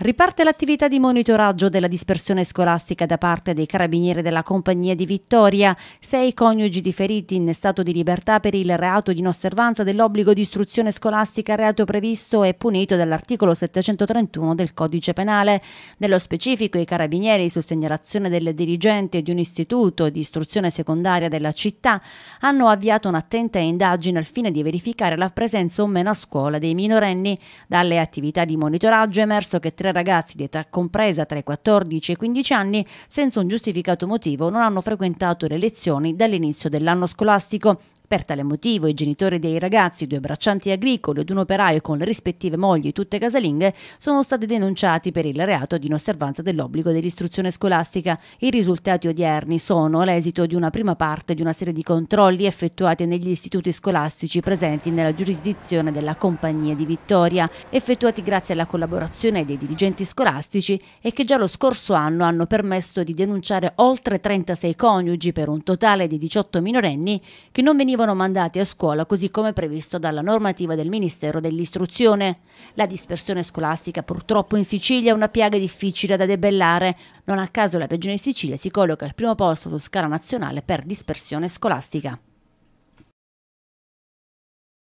Riparte l'attività di monitoraggio della dispersione scolastica da parte dei carabinieri della compagnia di Vittoria. Sei coniugi di feriti in stato di libertà per il reato di inosservanza dell'obbligo di istruzione scolastica, reato previsto e punito dall'articolo 731 del codice penale. Nello specifico, i carabinieri, su segnalazione del dirigente di un istituto di istruzione secondaria della città, hanno avviato un'attenta indagine al fine di verificare la presenza o meno a scuola dei minorenni. Dalle attività di monitoraggio è emerso che tre 23 ragazzi di età compresa tra i 14 e i 15 anni senza un giustificato motivo non hanno frequentato le lezioni dall'inizio dell'anno scolastico per tale motivo i genitori dei ragazzi, due braccianti agricoli ed un operaio con le rispettive mogli, tutte casalinghe, sono stati denunciati per il reato di inosservanza dell'obbligo dell'istruzione scolastica. I risultati odierni sono l'esito di una prima parte di una serie di controlli effettuati negli istituti scolastici presenti nella giurisdizione della Compagnia di Vittoria, effettuati grazie alla collaborazione dei dirigenti scolastici e che già lo scorso anno hanno permesso di denunciare oltre 36 coniugi per un totale di 18 minorenni che non venivano venivano mandati a scuola così come previsto dalla normativa del Ministero dell'Istruzione. La dispersione scolastica purtroppo in Sicilia è una piaga difficile da debellare. Non a caso la Regione Sicilia si colloca al primo posto su scala nazionale per dispersione scolastica.